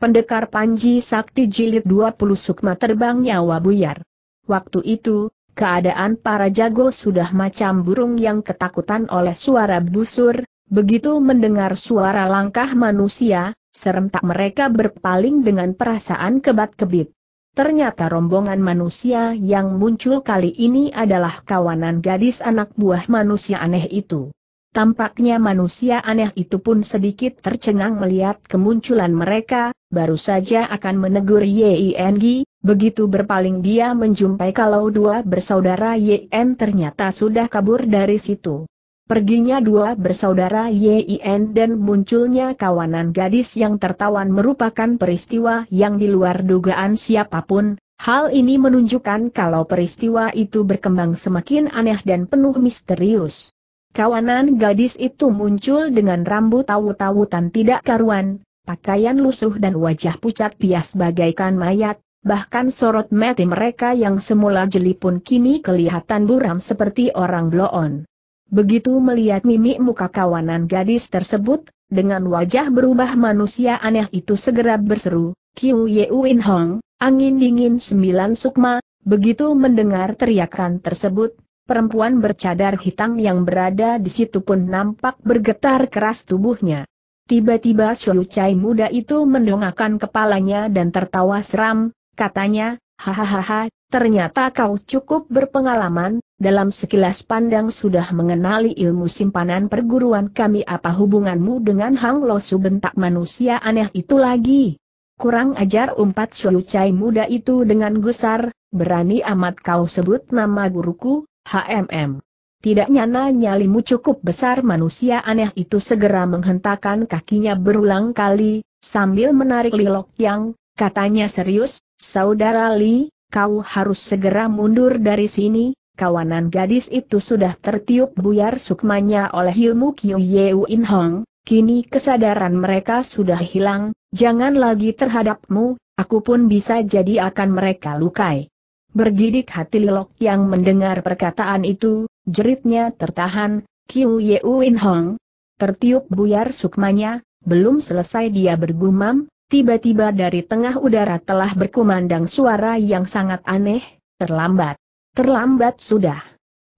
Pendekar Panji Sakti Jilid 20 Sukma terbang nyawa buyar. Waktu itu, keadaan para jago sudah macam burung yang ketakutan oleh suara busur, begitu mendengar suara langkah manusia, serentak mereka berpaling dengan perasaan kebat-kebit. Ternyata rombongan manusia yang muncul kali ini adalah kawanan gadis anak buah manusia aneh itu. Tampaknya manusia aneh itu pun sedikit tercengang melihat kemunculan mereka, baru saja akan menegur YING, begitu berpaling dia menjumpai kalau dua bersaudara Yen ternyata sudah kabur dari situ. Perginya dua bersaudara YIN dan munculnya kawanan gadis yang tertawan merupakan peristiwa yang di luar dugaan siapapun. Hal ini menunjukkan kalau peristiwa itu berkembang semakin aneh dan penuh misterius. Kawanan gadis itu muncul dengan rambut tawu-tawutan tidak karuan, pakaian lusuh dan wajah pucat pias bagaikan mayat, bahkan sorot mati mereka yang semula jeli pun kini kelihatan buram seperti orang bloon. Begitu melihat mimik muka kawanan gadis tersebut, dengan wajah berubah manusia aneh itu segera berseru, Kiu Ye Win Hong, angin dingin sembilan sukma, begitu mendengar teriakan tersebut, perempuan bercadar hitam yang berada di situ pun nampak bergetar keras tubuhnya. Tiba-tiba Chou Chai muda itu mendongakkan kepalanya dan tertawa seram, katanya, hahaha, ternyata kau cukup berpengalaman, dalam sekilas pandang sudah mengenali ilmu simpanan perguruan kami apa hubunganmu dengan Hang Losu bentak manusia aneh itu lagi. Kurang ajar umpat Chou Chai muda itu dengan gusar, berani amat kau sebut nama guruku, HMM. Tidak nyana nyalimu cukup besar manusia aneh itu segera menghentakkan kakinya berulang kali, sambil menarik Lilok Yang, katanya serius, Saudara Li, kau harus segera mundur dari sini, kawanan gadis itu sudah tertiup buyar sukmanya oleh ilmu Kyu Yeu In Hong, kini kesadaran mereka sudah hilang, jangan lagi terhadapmu, aku pun bisa jadi akan mereka lukai. Bergidik hati Lilok yang mendengar perkataan itu, jeritnya tertahan, Kiu Ye Win Hong. Tertiup buyar sukmanya, belum selesai dia bergumam, tiba-tiba dari tengah udara telah berkumandang suara yang sangat aneh, terlambat. Terlambat sudah.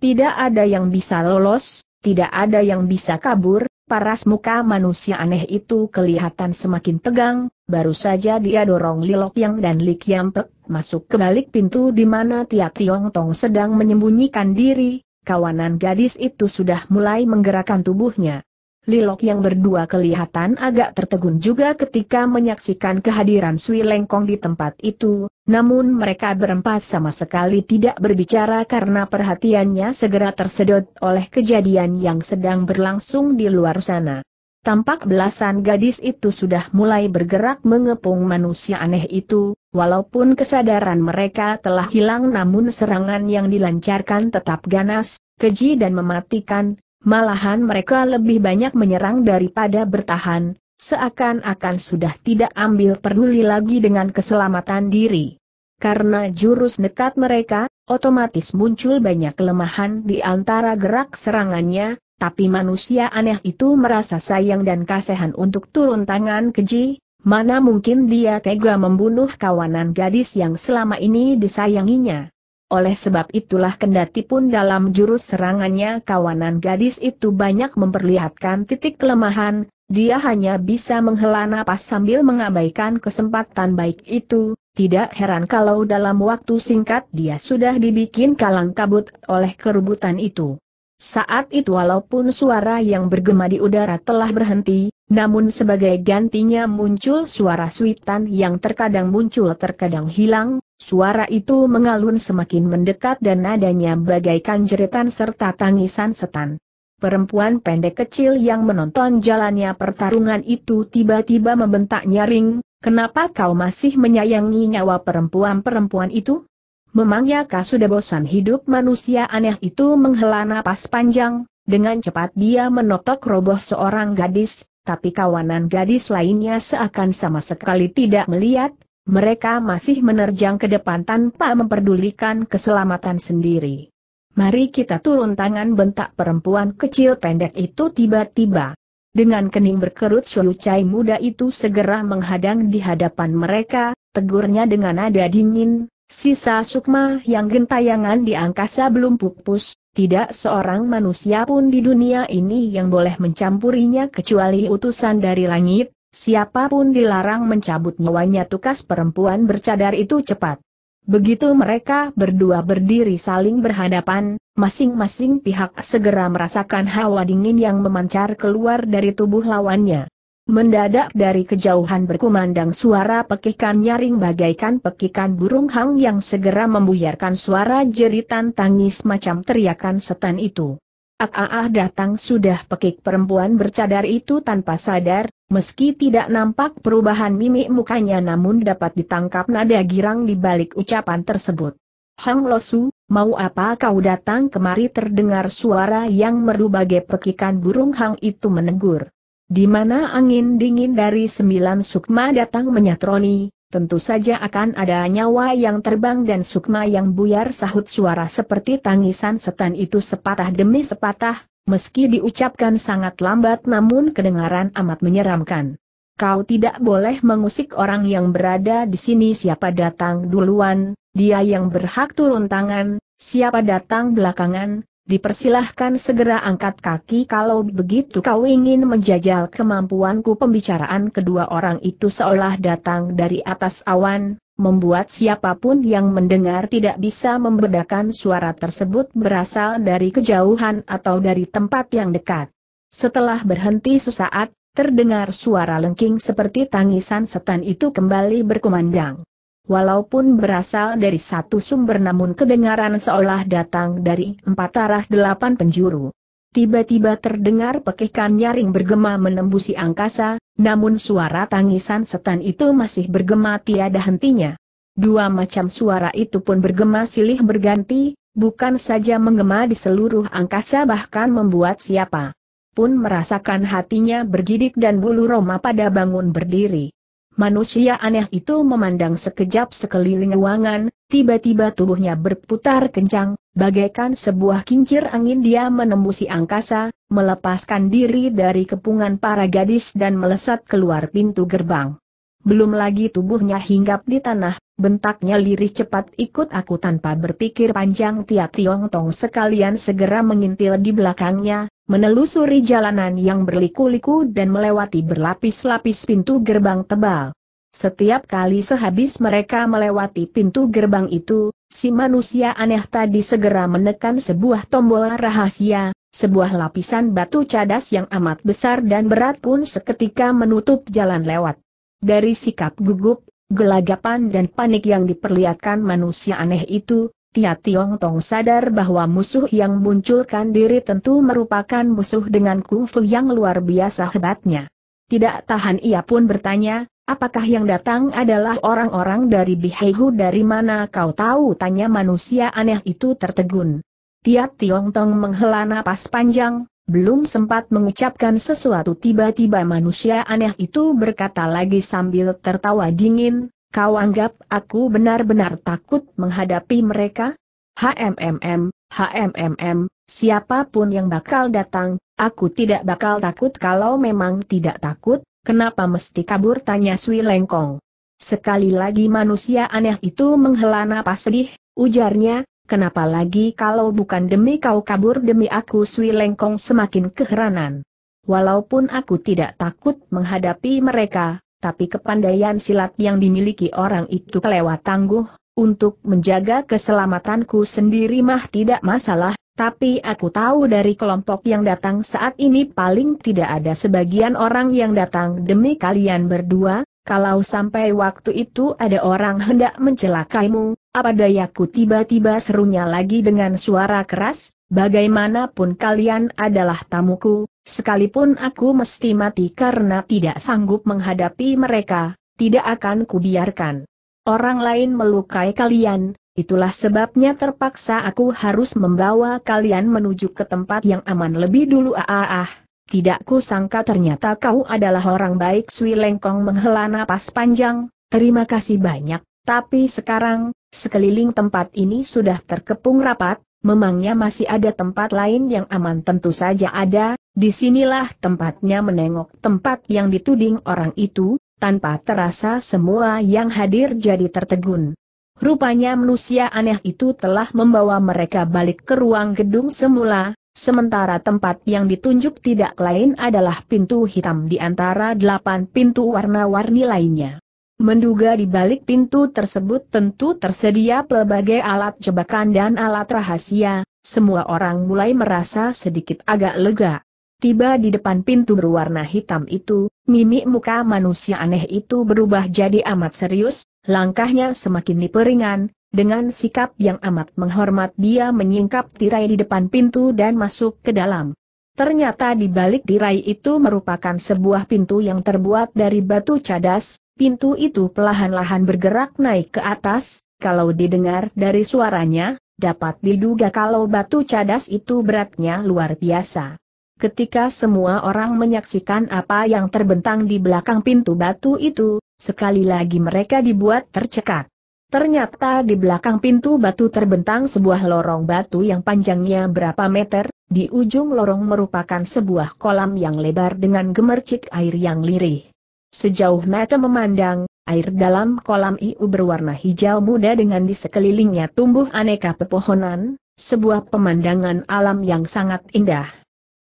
Tidak ada yang bisa lolos, tidak ada yang bisa kabur, Paras muka manusia aneh itu kelihatan semakin tegang, baru saja dia dorong Lilok Yang dan Lik Pek, masuk ke balik pintu di mana Tia Tiong Tong sedang menyembunyikan diri, kawanan gadis itu sudah mulai menggerakkan tubuhnya. Lilok yang berdua kelihatan agak tertegun juga ketika menyaksikan kehadiran Sui Lengkong di tempat itu, namun mereka berempat sama sekali tidak berbicara karena perhatiannya segera tersedot oleh kejadian yang sedang berlangsung di luar sana. Tampak belasan gadis itu sudah mulai bergerak mengepung manusia aneh itu, walaupun kesadaran mereka telah hilang namun serangan yang dilancarkan tetap ganas, keji dan mematikan, Malahan mereka lebih banyak menyerang daripada bertahan, seakan-akan sudah tidak ambil peduli lagi dengan keselamatan diri. Karena jurus nekat mereka, otomatis muncul banyak kelemahan di antara gerak serangannya, tapi manusia aneh itu merasa sayang dan kasihan untuk turun tangan keji, mana mungkin dia tega membunuh kawanan gadis yang selama ini disayanginya. Oleh sebab itulah kendati pun dalam jurus serangannya kawanan gadis itu banyak memperlihatkan titik kelemahan, dia hanya bisa menghela napas sambil mengabaikan kesempatan baik itu, tidak heran kalau dalam waktu singkat dia sudah dibikin kalang kabut oleh keributan itu. Saat itu walaupun suara yang bergema di udara telah berhenti, namun sebagai gantinya muncul suara suitan yang terkadang muncul terkadang hilang, Suara itu mengalun semakin mendekat dan nadanya bagaikan jeritan serta tangisan setan. Perempuan pendek kecil yang menonton jalannya pertarungan itu tiba-tiba membentak nyaring, kenapa kau masih menyayangi nyawa perempuan-perempuan itu? Memangnya kau sudah bosan hidup manusia aneh itu menghela napas panjang, dengan cepat dia menotok roboh seorang gadis, tapi kawanan gadis lainnya seakan sama sekali tidak melihat, mereka masih menerjang ke depan tanpa memperdulikan keselamatan sendiri. Mari kita turun tangan bentak perempuan kecil pendek itu tiba-tiba. Dengan kening berkerut selucai muda itu segera menghadang di hadapan mereka, tegurnya dengan nada dingin, sisa sukma yang gentayangan di angkasa belum pupus, tidak seorang manusia pun di dunia ini yang boleh mencampurinya kecuali utusan dari langit, Siapapun dilarang mencabut nyawanya tukas perempuan bercadar itu cepat. Begitu mereka berdua berdiri saling berhadapan, masing-masing pihak segera merasakan hawa dingin yang memancar keluar dari tubuh lawannya. Mendadak dari kejauhan berkumandang suara pekikan nyaring bagaikan pekikan burung hang yang segera membuyarkan suara jeritan tangis macam teriakan setan itu. Aaah ah, ah, datang sudah pekik perempuan bercadar itu tanpa sadar, Meski tidak nampak perubahan mimik mukanya namun dapat ditangkap nada girang di balik ucapan tersebut. Hang Losu, mau apa kau datang kemari terdengar suara yang merdu bagai pekikan burung Hang itu menegur. Di mana angin dingin dari sembilan sukma datang menyatroni, tentu saja akan ada nyawa yang terbang dan sukma yang buyar sahut suara seperti tangisan setan itu sepatah demi sepatah, Meski diucapkan sangat lambat namun kedengaran amat menyeramkan. Kau tidak boleh mengusik orang yang berada di sini siapa datang duluan, dia yang berhak turun tangan, siapa datang belakangan, dipersilahkan segera angkat kaki kalau begitu kau ingin menjajal kemampuanku pembicaraan kedua orang itu seolah datang dari atas awan, membuat siapapun yang mendengar tidak bisa membedakan suara tersebut berasal dari kejauhan atau dari tempat yang dekat. Setelah berhenti sesaat, terdengar suara lengking seperti tangisan setan itu kembali berkumandang. Walaupun berasal dari satu sumber namun kedengaran seolah datang dari empat arah delapan penjuru. Tiba-tiba terdengar pekikan nyaring bergema menembusi angkasa, namun suara tangisan setan itu masih bergema tiada hentinya. Dua macam suara itu pun bergema silih berganti, bukan saja menggema di seluruh angkasa bahkan membuat siapa pun merasakan hatinya bergidik dan bulu roma pada bangun berdiri. Manusia aneh itu memandang sekejap sekeliling ruangan, tiba-tiba tubuhnya berputar kencang, bagaikan sebuah kincir angin dia menembusi angkasa, melepaskan diri dari kepungan para gadis dan melesat keluar pintu gerbang. Belum lagi tubuhnya hinggap di tanah, bentaknya lirih cepat ikut aku tanpa berpikir panjang Tia Tiong Tong sekalian segera mengintil di belakangnya, menelusuri jalanan yang berliku-liku dan melewati berlapis-lapis pintu gerbang tebal. Setiap kali sehabis mereka melewati pintu gerbang itu, si manusia aneh tadi segera menekan sebuah tombol rahasia, sebuah lapisan batu cadas yang amat besar dan berat pun seketika menutup jalan lewat. Dari sikap gugup, gelagapan dan panik yang diperlihatkan manusia aneh itu, Tia Tiong Tong sadar bahwa musuh yang munculkan diri tentu merupakan musuh dengan kungfu yang luar biasa hebatnya. Tidak tahan ia pun bertanya, apakah yang datang adalah orang-orang dari Bihehu dari mana kau tahu tanya manusia aneh itu tertegun. Tia Tiong Tong menghela napas panjang, belum sempat mengucapkan sesuatu tiba-tiba manusia aneh itu berkata lagi sambil tertawa dingin, Kau anggap aku benar-benar takut menghadapi mereka? HMMM, HMMM, siapapun yang bakal datang, aku tidak bakal takut kalau memang tidak takut, kenapa mesti kabur tanya Sui Lengkong. Sekali lagi manusia aneh itu menghela napas sedih, ujarnya, kenapa lagi kalau bukan demi kau kabur demi aku Sui Lengkong semakin keheranan. Walaupun aku tidak takut menghadapi mereka, tapi kepandaian silat yang dimiliki orang itu kelewat tangguh, untuk menjaga keselamatanku sendiri mah tidak masalah, tapi aku tahu dari kelompok yang datang saat ini paling tidak ada sebagian orang yang datang demi kalian berdua, kalau sampai waktu itu ada orang hendak mencelakaimu, apa dayaku tiba-tiba serunya lagi dengan suara keras, Bagaimanapun kalian adalah tamuku, sekalipun aku mesti mati karena tidak sanggup menghadapi mereka, tidak akan kubiarkan. Orang lain melukai kalian, itulah sebabnya terpaksa aku harus membawa kalian menuju ke tempat yang aman lebih dulu ah ah. Tidak ku sangka ternyata kau adalah orang baik Sui Lengkong menghela napas panjang, terima kasih banyak, tapi sekarang, sekeliling tempat ini sudah terkepung rapat, Memangnya masih ada tempat lain yang aman tentu saja ada, disinilah tempatnya menengok tempat yang dituding orang itu, tanpa terasa semua yang hadir jadi tertegun. Rupanya manusia aneh itu telah membawa mereka balik ke ruang gedung semula, sementara tempat yang ditunjuk tidak lain adalah pintu hitam di antara delapan pintu warna-warni lainnya. Menduga di balik pintu tersebut tentu tersedia pelbagai alat jebakan dan alat rahasia, semua orang mulai merasa sedikit agak lega. Tiba di depan pintu berwarna hitam itu, mimik muka manusia aneh itu berubah jadi amat serius, langkahnya semakin diperingan, dengan sikap yang amat menghormat dia menyingkap tirai di depan pintu dan masuk ke dalam. Ternyata di balik tirai itu merupakan sebuah pintu yang terbuat dari batu cadas, pintu itu perlahan-lahan bergerak naik ke atas, kalau didengar dari suaranya, dapat diduga kalau batu cadas itu beratnya luar biasa. Ketika semua orang menyaksikan apa yang terbentang di belakang pintu batu itu, sekali lagi mereka dibuat tercekat. Ternyata di belakang pintu batu terbentang sebuah lorong batu yang panjangnya berapa meter, di ujung lorong merupakan sebuah kolam yang lebar dengan gemercik air yang lirih. Sejauh mata memandang, air dalam kolam iu berwarna hijau muda dengan di sekelilingnya tumbuh aneka pepohonan, sebuah pemandangan alam yang sangat indah.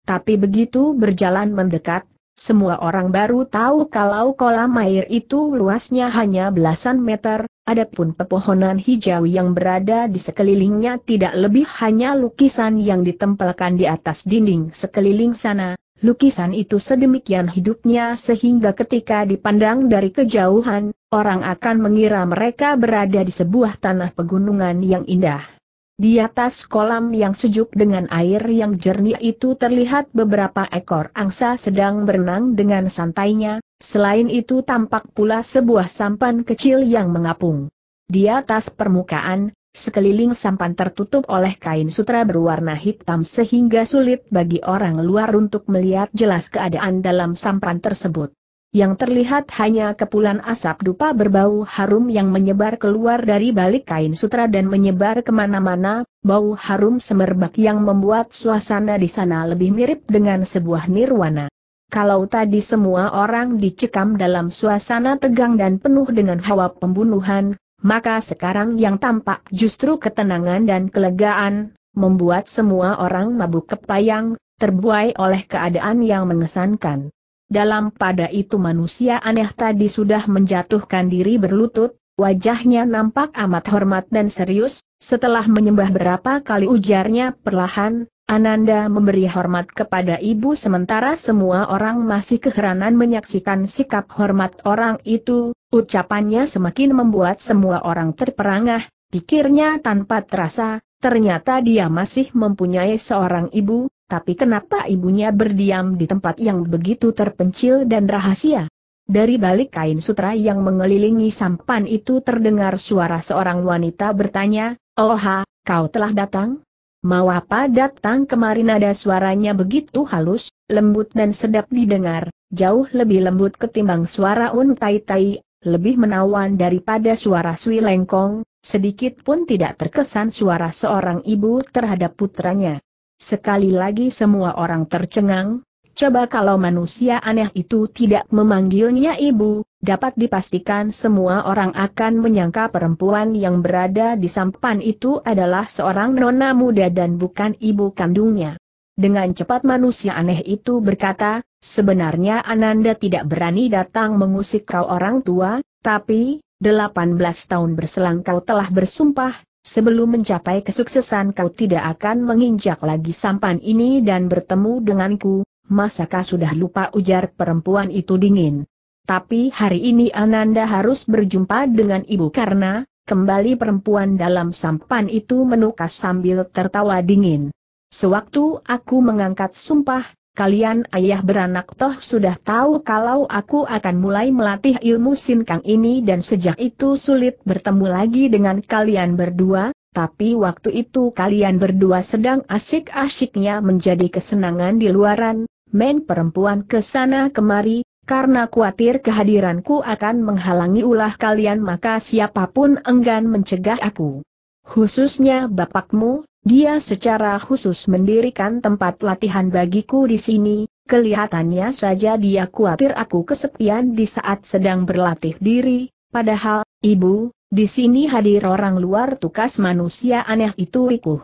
Tapi begitu berjalan mendekat, semua orang baru tahu kalau kolam air itu luasnya hanya belasan meter, adapun pepohonan hijau yang berada di sekelilingnya tidak lebih hanya lukisan yang ditempelkan di atas dinding sekeliling sana, Lukisan itu sedemikian hidupnya sehingga ketika dipandang dari kejauhan, orang akan mengira mereka berada di sebuah tanah pegunungan yang indah. Di atas kolam yang sejuk dengan air yang jernih itu terlihat beberapa ekor angsa sedang berenang dengan santainya, selain itu tampak pula sebuah sampan kecil yang mengapung. Di atas permukaan, Sekeliling sampan tertutup oleh kain sutra berwarna hitam sehingga sulit bagi orang luar untuk melihat jelas keadaan dalam sampan tersebut. Yang terlihat hanya kepulan asap dupa berbau harum yang menyebar keluar dari balik kain sutra dan menyebar kemana-mana, bau harum semerbak yang membuat suasana di sana lebih mirip dengan sebuah nirwana. Kalau tadi semua orang dicekam dalam suasana tegang dan penuh dengan hawa pembunuhan, maka sekarang yang tampak justru ketenangan dan kelegaan, membuat semua orang mabuk kepayang, terbuai oleh keadaan yang mengesankan. Dalam pada itu manusia aneh tadi sudah menjatuhkan diri berlutut, wajahnya nampak amat hormat dan serius, setelah menyembah berapa kali ujarnya perlahan, Ananda memberi hormat kepada ibu sementara semua orang masih keheranan menyaksikan sikap hormat orang itu, ucapannya semakin membuat semua orang terperangah, pikirnya tanpa terasa, ternyata dia masih mempunyai seorang ibu, tapi kenapa ibunya berdiam di tempat yang begitu terpencil dan rahasia? Dari balik kain sutra yang mengelilingi sampan itu terdengar suara seorang wanita bertanya, Oha, kau telah datang? Mau apa datang kemarin ada suaranya begitu halus, lembut dan sedap didengar, jauh lebih lembut ketimbang suara un tai tai, lebih menawan daripada suara sui lengkong, sedikit pun tidak terkesan suara seorang ibu terhadap putranya. Sekali lagi semua orang tercengang, coba kalau manusia aneh itu tidak memanggilnya ibu, dapat dipastikan semua orang akan menyangka perempuan yang berada di sampan itu adalah seorang nona muda dan bukan ibu kandungnya. Dengan cepat manusia aneh itu berkata, sebenarnya Ananda tidak berani datang mengusik kau orang tua, tapi, 18 tahun berselang kau telah bersumpah, sebelum mencapai kesuksesan kau tidak akan menginjak lagi sampan ini dan bertemu denganku, masakah sudah lupa ujar perempuan itu dingin. Tapi hari ini Ananda harus berjumpa dengan ibu karena, kembali perempuan dalam sampan itu menukas sambil tertawa dingin. Sewaktu aku mengangkat sumpah, kalian ayah beranak toh sudah tahu kalau aku akan mulai melatih ilmu sinkang ini dan sejak itu sulit bertemu lagi dengan kalian berdua, tapi waktu itu kalian berdua sedang asik-asiknya menjadi kesenangan di luaran, main perempuan kesana kemari, karena kuatir kehadiranku akan menghalangi ulah kalian maka siapapun enggan mencegah aku. Khususnya bapakmu, dia secara khusus mendirikan tempat latihan bagiku di sini, kelihatannya saja dia khawatir aku kesepian di saat sedang berlatih diri, padahal, ibu, di sini hadir orang luar tukas manusia aneh itu rikuh.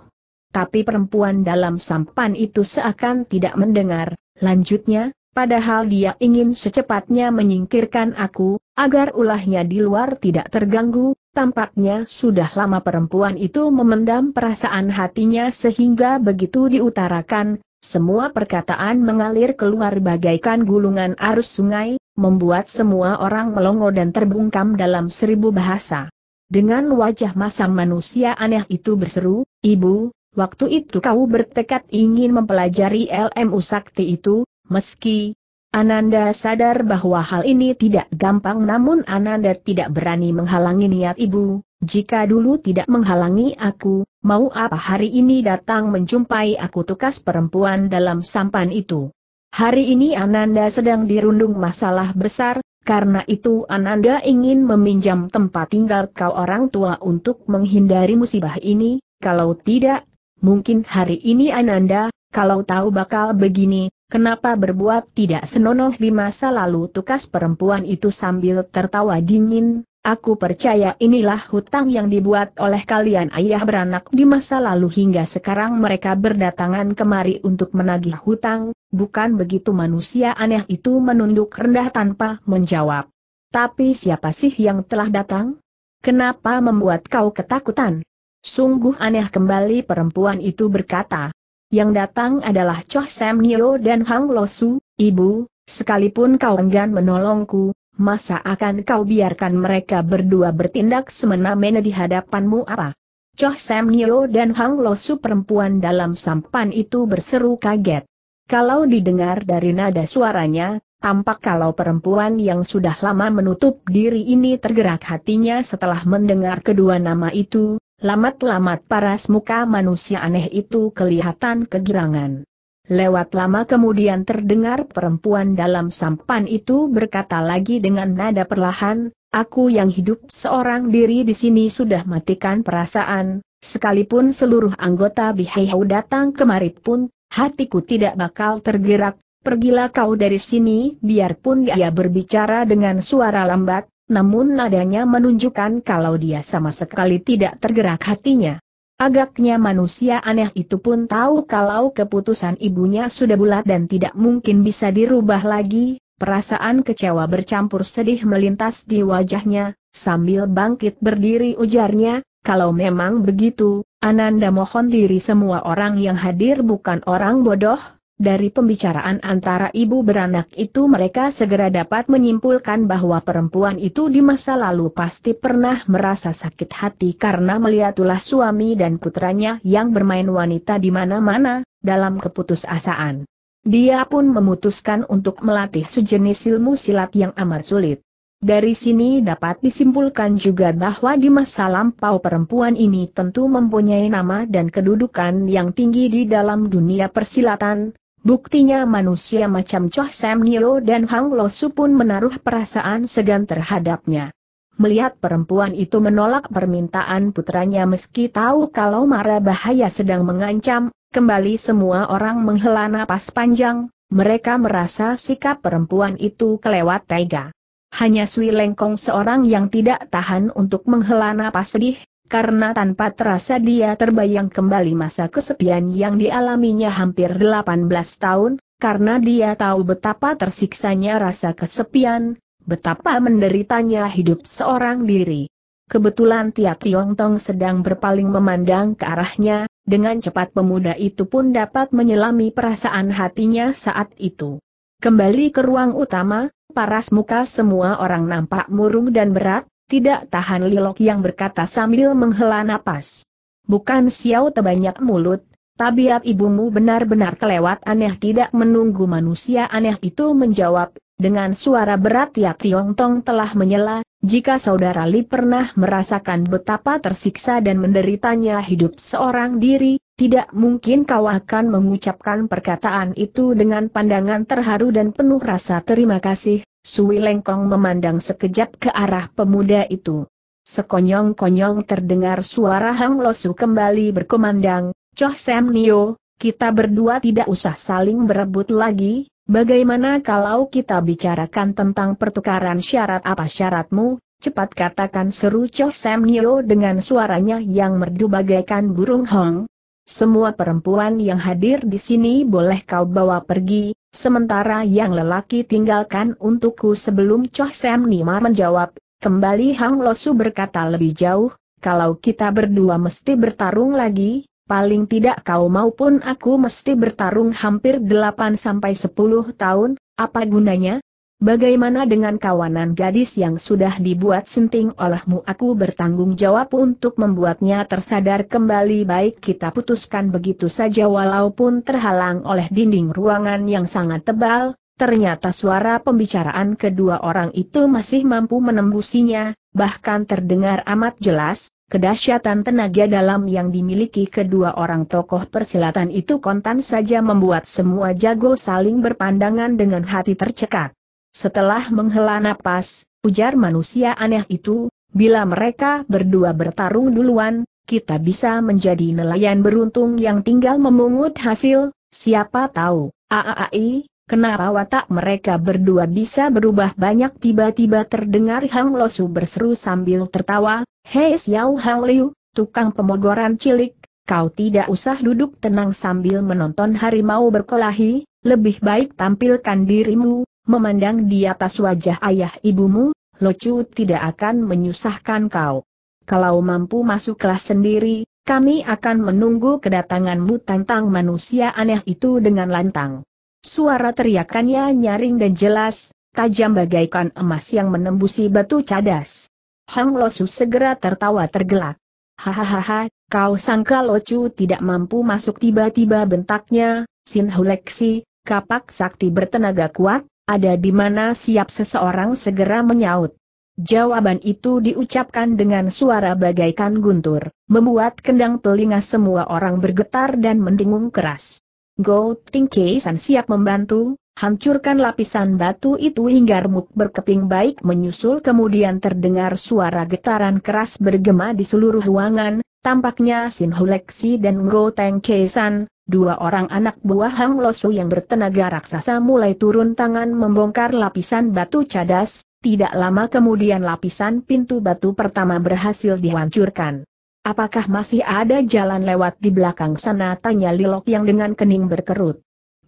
Tapi perempuan dalam sampan itu seakan tidak mendengar, lanjutnya, Padahal dia ingin secepatnya menyingkirkan aku, agar ulahnya di luar tidak terganggu, tampaknya sudah lama perempuan itu memendam perasaan hatinya sehingga begitu diutarakan, semua perkataan mengalir keluar bagaikan gulungan arus sungai, membuat semua orang melongo dan terbungkam dalam seribu bahasa. Dengan wajah masam manusia aneh itu berseru, Ibu, waktu itu kau bertekad ingin mempelajari LMU sakti itu, Meski Ananda sadar bahwa hal ini tidak gampang namun Ananda tidak berani menghalangi niat ibu, jika dulu tidak menghalangi aku, mau apa hari ini datang menjumpai aku tukas perempuan dalam sampan itu. Hari ini Ananda sedang dirundung masalah besar, karena itu Ananda ingin meminjam tempat tinggal kau orang tua untuk menghindari musibah ini, kalau tidak, mungkin hari ini Ananda, kalau tahu bakal begini, Kenapa berbuat tidak senonoh di masa lalu tukas perempuan itu sambil tertawa dingin, aku percaya inilah hutang yang dibuat oleh kalian ayah beranak di masa lalu hingga sekarang mereka berdatangan kemari untuk menagih hutang, bukan begitu manusia aneh itu menunduk rendah tanpa menjawab. Tapi siapa sih yang telah datang? Kenapa membuat kau ketakutan? Sungguh aneh kembali perempuan itu berkata, yang datang adalah Choh Sam Nio dan Hang Losu, ibu, sekalipun kau enggan menolongku, masa akan kau biarkan mereka berdua bertindak semena-mena di hadapanmu apa? Choh Sam Nio dan Hang Losu perempuan dalam sampan itu berseru kaget. Kalau didengar dari nada suaranya, tampak kalau perempuan yang sudah lama menutup diri ini tergerak hatinya setelah mendengar kedua nama itu, Lamat-lamat paras muka manusia aneh itu kelihatan kegirangan. Lewat lama kemudian terdengar perempuan dalam sampan itu berkata lagi dengan nada perlahan, Aku yang hidup seorang diri di sini sudah matikan perasaan, sekalipun seluruh anggota Bihaihu datang kemari pun, hatiku tidak bakal tergerak, pergilah kau dari sini biarpun dia berbicara dengan suara lambat, namun nadanya menunjukkan kalau dia sama sekali tidak tergerak hatinya. Agaknya manusia aneh itu pun tahu kalau keputusan ibunya sudah bulat dan tidak mungkin bisa dirubah lagi, perasaan kecewa bercampur sedih melintas di wajahnya, sambil bangkit berdiri ujarnya, kalau memang begitu, Ananda mohon diri semua orang yang hadir bukan orang bodoh, dari pembicaraan antara ibu beranak itu mereka segera dapat menyimpulkan bahwa perempuan itu di masa lalu pasti pernah merasa sakit hati karena melihat ulah suami dan putranya yang bermain wanita di mana-mana, dalam keputusasaan. Dia pun memutuskan untuk melatih sejenis ilmu silat yang amat sulit. Dari sini dapat disimpulkan juga bahwa di masa lampau perempuan ini tentu mempunyai nama dan kedudukan yang tinggi di dalam dunia persilatan, Buktinya manusia macam Choh Sam Nio dan Hang Su pun menaruh perasaan segan terhadapnya. Melihat perempuan itu menolak permintaan putranya meski tahu kalau mara bahaya sedang mengancam, kembali semua orang menghela napas panjang, mereka merasa sikap perempuan itu kelewat tega. Hanya Sui Lengkong seorang yang tidak tahan untuk menghela napas sedih, karena tanpa terasa dia terbayang kembali masa kesepian yang dialaminya hampir 18 tahun, karena dia tahu betapa tersiksanya rasa kesepian, betapa menderitanya hidup seorang diri. Kebetulan Tia Tiong Tong sedang berpaling memandang ke arahnya, dengan cepat pemuda itu pun dapat menyelami perasaan hatinya saat itu. Kembali ke ruang utama, paras muka semua orang nampak murung dan berat, tidak tahan Lilok yang berkata sambil menghela napas. Bukan Xiao tebanyak mulut, tabiat ibumu benar-benar kelewat aneh tidak menunggu manusia aneh itu menjawab, dengan suara berat ya Tiong Tong telah menyela, jika saudara Li pernah merasakan betapa tersiksa dan menderitanya hidup seorang diri, tidak mungkin kau akan mengucapkan perkataan itu dengan pandangan terharu dan penuh rasa terima kasih, Sui Lengkong memandang sekejap ke arah pemuda itu. Sekonyong-konyong terdengar suara Hang Losu kembali berkumandang, Choh Sam Nio, kita berdua tidak usah saling berebut lagi, bagaimana kalau kita bicarakan tentang pertukaran syarat apa syaratmu, cepat katakan seru Choh Sam Nio dengan suaranya yang merdu bagaikan burung hong, semua perempuan yang hadir di sini boleh kau bawa pergi, sementara yang lelaki tinggalkan untukku sebelum Choh Sam Nima menjawab, kembali Hang Losu berkata lebih jauh, kalau kita berdua mesti bertarung lagi, paling tidak kau maupun aku mesti bertarung hampir 8-10 tahun, apa gunanya? Bagaimana dengan kawanan gadis yang sudah dibuat senting olehmu aku bertanggung jawab untuk membuatnya tersadar kembali baik kita putuskan begitu saja walaupun terhalang oleh dinding ruangan yang sangat tebal, ternyata suara pembicaraan kedua orang itu masih mampu menembusinya, bahkan terdengar amat jelas, kedahsyatan tenaga dalam yang dimiliki kedua orang tokoh persilatan itu kontan saja membuat semua jago saling berpandangan dengan hati tercekat. Setelah menghela napas, ujar manusia aneh itu, bila mereka berdua bertarung duluan, kita bisa menjadi nelayan beruntung yang tinggal memungut hasil, siapa tahu, AAI, kenapa watak mereka berdua bisa berubah banyak tiba-tiba terdengar Hang Losu berseru sambil tertawa, Hei Xiao Hang Liu, tukang pemogoran cilik, kau tidak usah duduk tenang sambil menonton harimau berkelahi, lebih baik tampilkan dirimu, memandang di atas wajah ayah ibumu, Locu tidak akan menyusahkan kau. Kalau mampu masuk kelas sendiri, kami akan menunggu kedatanganmu tentang manusia aneh itu dengan lantang. Suara teriakannya nyaring dan jelas, tajam bagaikan emas yang menembusi batu cadas. Hang Losu segera tertawa tergelak. Hahaha, kau sangka Locu tidak mampu masuk tiba-tiba bentaknya, Sin Huleksi, kapak sakti bertenaga kuat, ada di mana siap seseorang segera menyaut. Jawaban itu diucapkan dengan suara bagaikan guntur, membuat kendang telinga semua orang bergetar dan mendengung keras. Go Tingke San siap membantu, hancurkan lapisan batu itu hingga remuk berkeping baik menyusul kemudian terdengar suara getaran keras bergema di seluruh ruangan, Tampaknya Sin Huleksi dan Ngo Teng Kesan, dua orang anak buah Hang Losu yang bertenaga raksasa mulai turun tangan membongkar lapisan batu cadas, tidak lama kemudian lapisan pintu batu pertama berhasil dihancurkan. Apakah masih ada jalan lewat di belakang sana tanya Lilok yang dengan kening berkerut.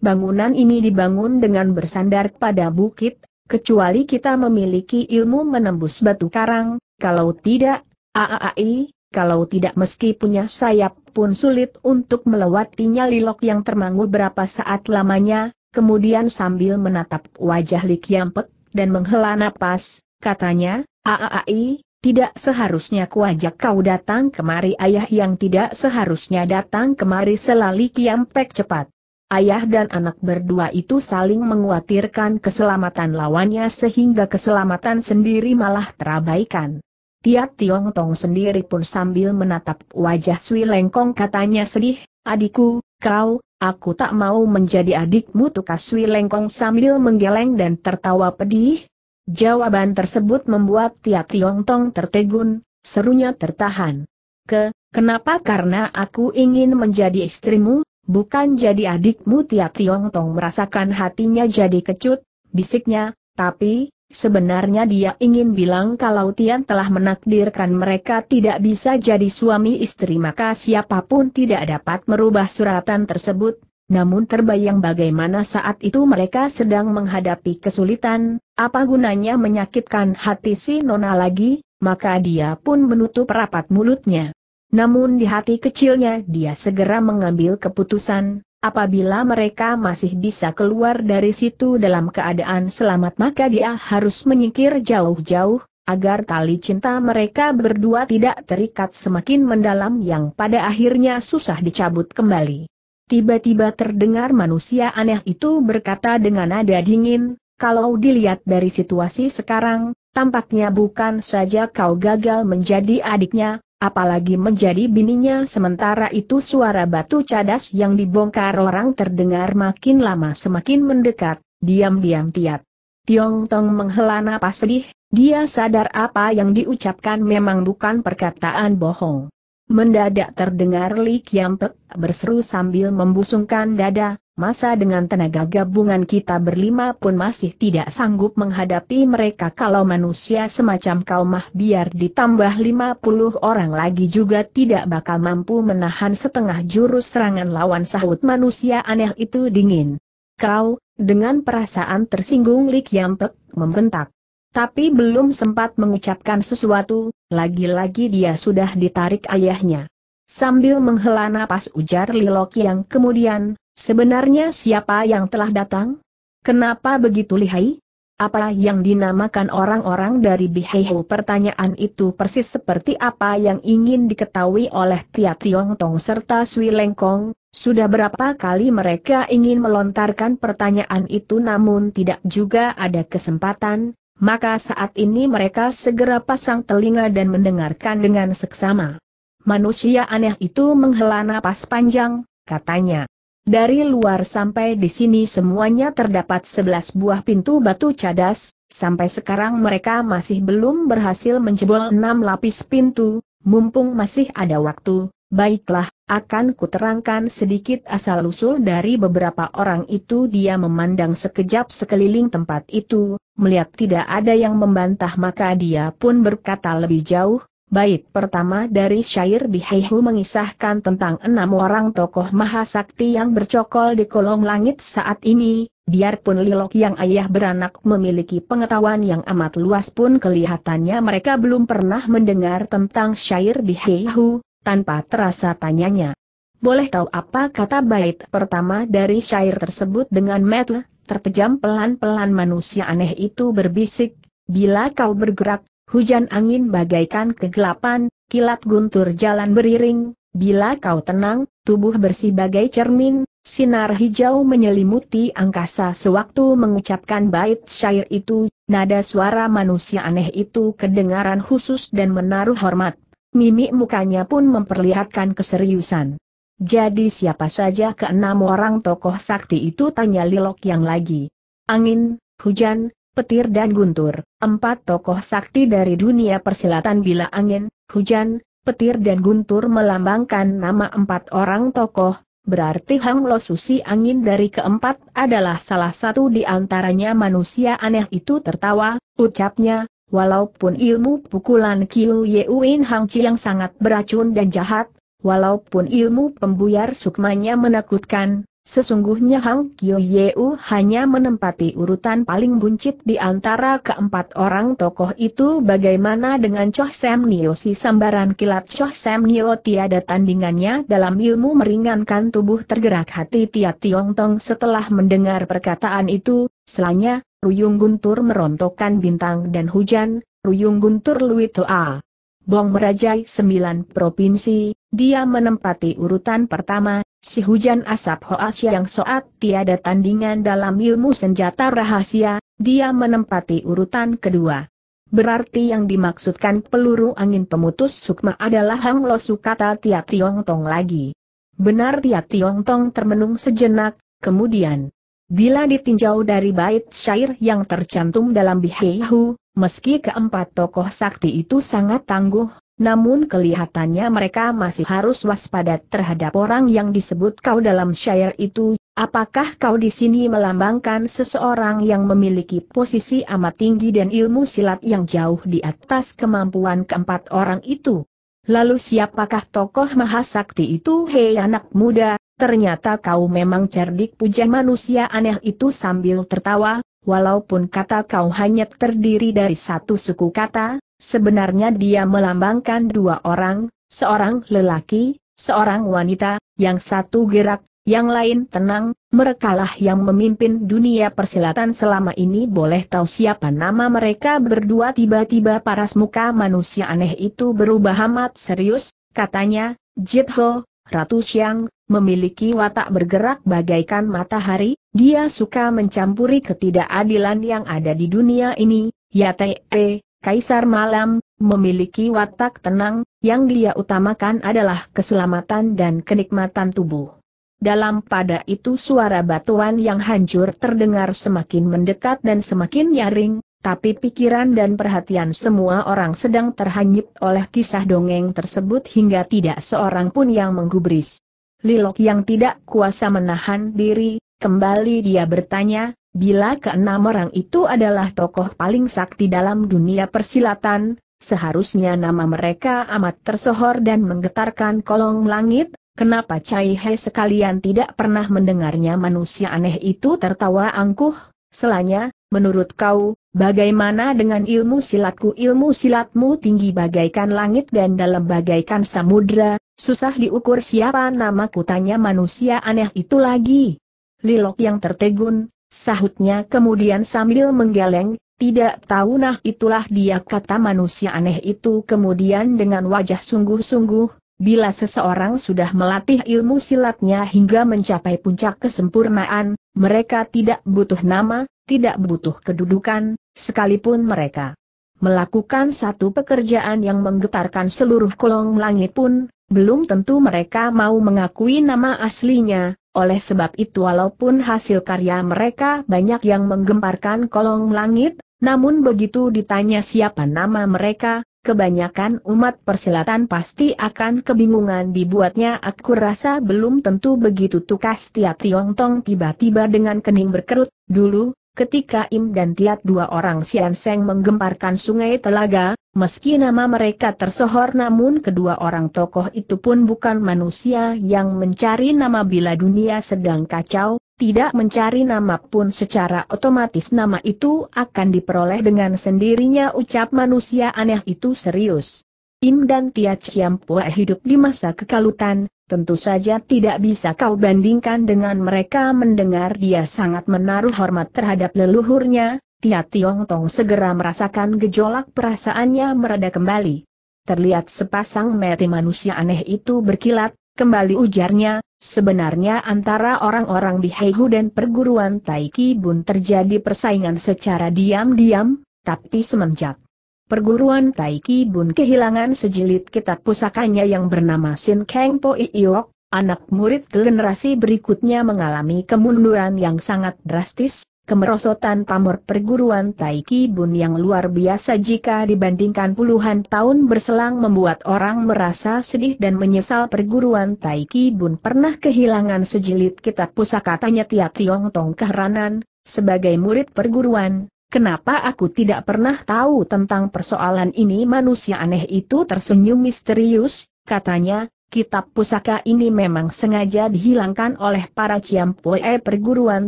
Bangunan ini dibangun dengan bersandar pada bukit, kecuali kita memiliki ilmu menembus batu karang, kalau tidak, AAI, kalau tidak meski punya sayap pun sulit untuk melewatinya Lilok yang termangu berapa saat lamanya, kemudian sambil menatap wajah Lik Yampek dan menghela napas, katanya, Aaai, tidak seharusnya kuajak kau datang kemari ayah yang tidak seharusnya datang kemari selali Kiampek cepat. Ayah dan anak berdua itu saling menguatirkan keselamatan lawannya sehingga keselamatan sendiri malah terabaikan. Tiat Tiong Tong sendiri pun sambil menatap wajah Sui Lengkong katanya sedih, adikku, kau, aku tak mau menjadi adikmu tukas Sui Lengkong sambil menggeleng dan tertawa pedih. Jawaban tersebut membuat Tiat Tiong Tong tertegun, serunya tertahan. Ke, kenapa karena aku ingin menjadi istrimu, bukan jadi adikmu Tiat Tiong Tong merasakan hatinya jadi kecut, bisiknya, tapi, Sebenarnya dia ingin bilang kalau Tian telah menakdirkan mereka tidak bisa jadi suami istri maka siapapun tidak dapat merubah suratan tersebut, namun terbayang bagaimana saat itu mereka sedang menghadapi kesulitan, apa gunanya menyakitkan hati si Nona lagi, maka dia pun menutup rapat mulutnya. Namun di hati kecilnya dia segera mengambil keputusan, Apabila mereka masih bisa keluar dari situ dalam keadaan selamat maka dia harus menyingkir jauh-jauh, agar tali cinta mereka berdua tidak terikat semakin mendalam yang pada akhirnya susah dicabut kembali. Tiba-tiba terdengar manusia aneh itu berkata dengan nada dingin, kalau dilihat dari situasi sekarang, tampaknya bukan saja kau gagal menjadi adiknya, apalagi menjadi bininya sementara itu suara batu cadas yang dibongkar orang terdengar makin lama semakin mendekat, diam-diam tiat. Tiong Tong menghela napas sedih, dia sadar apa yang diucapkan memang bukan perkataan bohong. Mendadak terdengar Li Kiampek berseru sambil membusungkan dada, masa dengan tenaga gabungan kita berlima pun masih tidak sanggup menghadapi mereka kalau manusia semacam kau mah biar ditambah lima puluh orang lagi juga tidak bakal mampu menahan setengah jurus serangan lawan sahut manusia aneh itu dingin. Kau, dengan perasaan tersinggung Li Kiampek, membentak. Tapi belum sempat mengucapkan sesuatu, lagi-lagi dia sudah ditarik ayahnya. Sambil menghela napas ujar Lilok yang kemudian, sebenarnya siapa yang telah datang? Kenapa begitu lihai? Apa yang dinamakan orang-orang dari Biheho pertanyaan itu persis seperti apa yang ingin diketahui oleh Tia Tiong Tong serta Sui Lengkong, sudah berapa kali mereka ingin melontarkan pertanyaan itu namun tidak juga ada kesempatan, maka saat ini mereka segera pasang telinga dan mendengarkan dengan seksama. Manusia aneh itu menghela napas panjang, katanya. Dari luar sampai di sini semuanya terdapat sebelas buah pintu batu cadas, sampai sekarang mereka masih belum berhasil menjebol enam lapis pintu, mumpung masih ada waktu, Baiklah, akan kuterangkan sedikit asal-usul dari beberapa orang itu dia memandang sekejap sekeliling tempat itu, melihat tidak ada yang membantah maka dia pun berkata lebih jauh, Baik, pertama dari syair Bihaihu mengisahkan tentang enam orang tokoh mahasakti yang bercokol di kolong langit saat ini, biarpun Lilok yang ayah beranak memiliki pengetahuan yang amat luas pun kelihatannya mereka belum pernah mendengar tentang syair Bihaihu, tanpa terasa tanyanya. Boleh tahu apa kata bait pertama dari syair tersebut dengan metel, terpejam pelan-pelan manusia aneh itu berbisik, bila kau bergerak, hujan angin bagaikan kegelapan, kilat guntur jalan beriring, bila kau tenang, tubuh bersih bagai cermin, sinar hijau menyelimuti angkasa sewaktu mengucapkan bait syair itu, nada suara manusia aneh itu kedengaran khusus dan menaruh hormat Mimik mukanya pun memperlihatkan keseriusan. Jadi siapa saja keenam orang tokoh sakti itu tanya Lilok yang lagi. Angin, hujan, petir dan guntur, empat tokoh sakti dari dunia persilatan bila angin, hujan, petir dan guntur melambangkan nama empat orang tokoh, berarti Hang Lo Susi angin dari keempat adalah salah satu di antaranya manusia aneh itu tertawa, ucapnya, Walaupun ilmu pukulan Kiu Yeuin Hang Chi yang sangat beracun dan jahat, walaupun ilmu pembuyar sukmanya menakutkan, sesungguhnya Hang Kiu Yeu hanya menempati urutan paling buncit di antara keempat orang tokoh itu bagaimana dengan Choh Sam Nio si sambaran kilat Choh Sam Nio tiada tandingannya dalam ilmu meringankan tubuh tergerak hati Tia Tiong Tong setelah mendengar perkataan itu, selanya, Ruyung Guntur merontokkan bintang dan hujan, Ruyung Guntur Luitoa. Bong merajai sembilan provinsi, dia menempati urutan pertama, si hujan asap Hoas yang soat tiada tandingan dalam ilmu senjata rahasia, dia menempati urutan kedua. Berarti yang dimaksudkan peluru angin pemutus sukma adalah Hang Lo Sukata Tia Tiong Tong lagi. Benar Tia Tiong Tong termenung sejenak, kemudian Bila ditinjau dari bait syair yang tercantum dalam Bihayahu, meski keempat tokoh sakti itu sangat tangguh, namun kelihatannya mereka masih harus waspada terhadap orang yang disebut kau dalam syair itu, apakah kau di sini melambangkan seseorang yang memiliki posisi amat tinggi dan ilmu silat yang jauh di atas kemampuan keempat orang itu? Lalu siapakah tokoh mahasakti itu hei anak muda, ternyata kau memang cerdik puja manusia aneh itu sambil tertawa, walaupun kata kau hanya terdiri dari satu suku kata, sebenarnya dia melambangkan dua orang, seorang lelaki, seorang wanita, yang satu gerak, yang lain tenang, merekalah yang memimpin dunia persilatan selama ini boleh tahu siapa nama mereka berdua tiba-tiba paras muka manusia aneh itu berubah amat serius, katanya, Jitho, Ratu Xiang, memiliki watak bergerak bagaikan matahari, dia suka mencampuri ketidakadilan yang ada di dunia ini, -e, Kaisar Malam, memiliki watak tenang, yang dia utamakan adalah keselamatan dan kenikmatan tubuh. Dalam pada itu suara batuan yang hancur terdengar semakin mendekat dan semakin nyaring, tapi pikiran dan perhatian semua orang sedang terhanyut oleh kisah dongeng tersebut hingga tidak seorang pun yang menggubris. Lilok yang tidak kuasa menahan diri, kembali dia bertanya, bila keenam orang itu adalah tokoh paling sakti dalam dunia persilatan, seharusnya nama mereka amat tersohor dan menggetarkan kolong langit, kenapa Cai He sekalian tidak pernah mendengarnya manusia aneh itu tertawa angkuh? Selanya, menurut kau, Bagaimana dengan ilmu silatku? Ilmu silatmu tinggi bagaikan langit dan dalam bagaikan samudra, susah diukur siapa nama kutanya manusia aneh itu lagi. Lilok yang tertegun, sahutnya kemudian sambil menggeleng, tidak tahu nah itulah dia kata manusia aneh itu kemudian dengan wajah sungguh-sungguh, Bila seseorang sudah melatih ilmu silatnya hingga mencapai puncak kesempurnaan, mereka tidak butuh nama, tidak butuh kedudukan, sekalipun mereka melakukan satu pekerjaan yang menggetarkan seluruh kolong langit pun, belum tentu mereka mau mengakui nama aslinya, oleh sebab itu walaupun hasil karya mereka banyak yang menggemparkan kolong langit, namun begitu ditanya siapa nama mereka, kebanyakan umat persilatan pasti akan kebingungan dibuatnya aku rasa belum tentu begitu tukas Tiat Tiong Tong tiba-tiba dengan kening berkerut, dulu, ketika Im dan Tiat dua orang Sian Seng menggemparkan sungai telaga, meski nama mereka tersohor namun kedua orang tokoh itu pun bukan manusia yang mencari nama bila dunia sedang kacau, tidak mencari nama pun secara otomatis nama itu akan diperoleh dengan sendirinya ucap manusia aneh itu serius. Im dan Tia Chiampua hidup di masa kekalutan, tentu saja tidak bisa kau bandingkan dengan mereka mendengar dia sangat menaruh hormat terhadap leluhurnya, Tia Tiong Tong segera merasakan gejolak perasaannya mereda kembali. Terlihat sepasang mata manusia aneh itu berkilat, Kembali ujarnya, sebenarnya antara orang-orang di Heihu dan perguruan Taiki Bun terjadi persaingan secara diam-diam, tapi semenjak perguruan Taiki Bun kehilangan sejilid kitab pusakanya yang bernama Sin Kang Po Iok, anak murid generasi berikutnya mengalami kemunduran yang sangat drastis, kemerosotan pamor perguruan Taiki Bun yang luar biasa jika dibandingkan puluhan tahun berselang membuat orang merasa sedih dan menyesal perguruan Taiki Bun pernah kehilangan sejilid kitab pusaka tanya Tia Tiong Tong keheranan, sebagai murid perguruan, kenapa aku tidak pernah tahu tentang persoalan ini manusia aneh itu tersenyum misterius, katanya, Kitab pusaka ini memang sengaja dihilangkan oleh para Ciampue perguruan